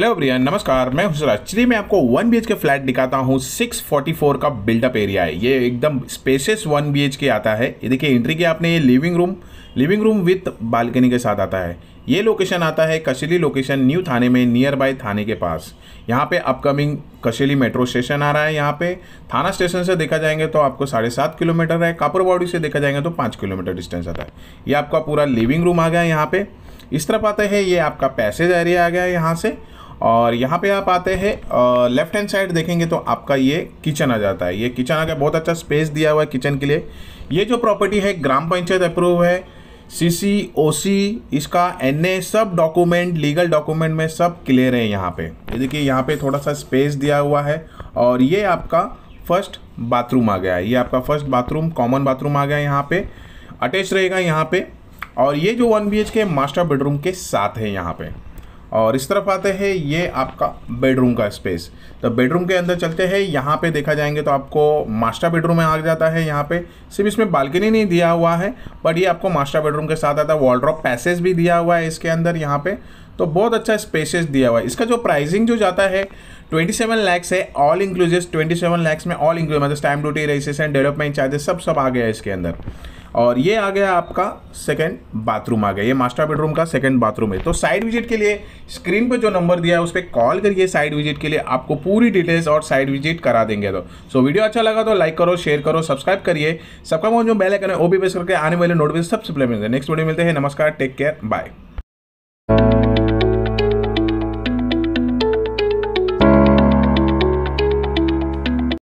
hello prion नमस्कार मैं हुसराज चलिए मैं आपको वन बी के फ्लैट दिखाता हूँ 644 का बिल्डअप एरिया है ये एकदम स्पेसियस वन बी के आता है ये देखिए एंट्री किया आपने ये living room living room with balcony के साथ आता है ये लोकेशन आता है कशेली लोकेशन न्यू थाने में नियर बाय थाने के पास यहाँ पे अपकमिंग कशेली मेट्रो स्टेशन आ रहा है यहाँ पे थाना स्टेशन से देखा जाएंगे तो आपको साढ़े सात किलोमीटर है बॉडी से देखा जाएंगे तो पाँच किलोमीटर डिस्टेंस आता है ये आपका पूरा लिविंग रूम आ गया यहाँ पे इस तरफ आता है ये आपका पैसेज एरिया आ गया है यहाँ से और यहाँ पे आप आते हैं लेफ्ट हैंड साइड देखेंगे तो आपका ये किचन आ जाता है ये किचन आगे बहुत अच्छा स्पेस दिया हुआ है किचन के लिए ये जो प्रॉपर्टी है ग्राम पंचायत अप्रूव है सीसी ओसी इसका एनए सब डॉक्यूमेंट लीगल डॉक्यूमेंट में सब क्लियर है यहाँ पे ये देखिए यहाँ पे थोड़ा सा स्पेस दिया हुआ है और ये आपका फर्स्ट बाथरूम आ गया है ये आपका फर्स्ट बाथरूम कॉमन बाथरूम आ गया है यहाँ पे अटैच रहेगा यहाँ पे और ये जो वन बी के मास्टर बेडरूम के साथ है यहाँ पे और इस तरफ आते हैं ये आपका बेडरूम का स्पेस तो बेडरूम के अंदर चलते हैं यहाँ पे देखा जाएंगे तो आपको मास्टर बेडरूम में आ जाता है यहाँ पे सिर्फ इसमें बालकनी नहीं दिया हुआ है बट ये आपको मास्टर बेडरूम के साथ आता है वॉलड्रॉप पैसेज भी दिया हुआ है इसके अंदर यहाँ पे तो बहुत अच्छा स्पेसेस दिया हुआ है इसका जो प्राइसिंग जो जाता है 27 लैक्स है ऑल इंक्लूजिव 27 लैक्स में ऑल इंक्लूज मतलब stamp duty registration development charges सब सब आ गया है इसके अंदर और ये आ गया आपका सेकेंड बाथरूम आ गया ये मास्टर बेडरूम का सेकेंड बाथरूम है तो साइड विजिट के लिए स्क्रीन पे जो नंबर दिया है उस पर कॉल करिए साइड विजिट के लिए आपको पूरी डिटेल्स और साइड विजिट करा देंगे तो सो so, वीडियो अच्छा लगा तो लाइक करो शेयर करो सब्सक्राइब करिए सबका जो बेलाइकन है वो भी प्रेस करके आने वाले नोटिफिकेशन सबसे पहले मिलते हैं नेक्स्ट वीडियो मिलते हैं नमस्कार टेक केयर बाय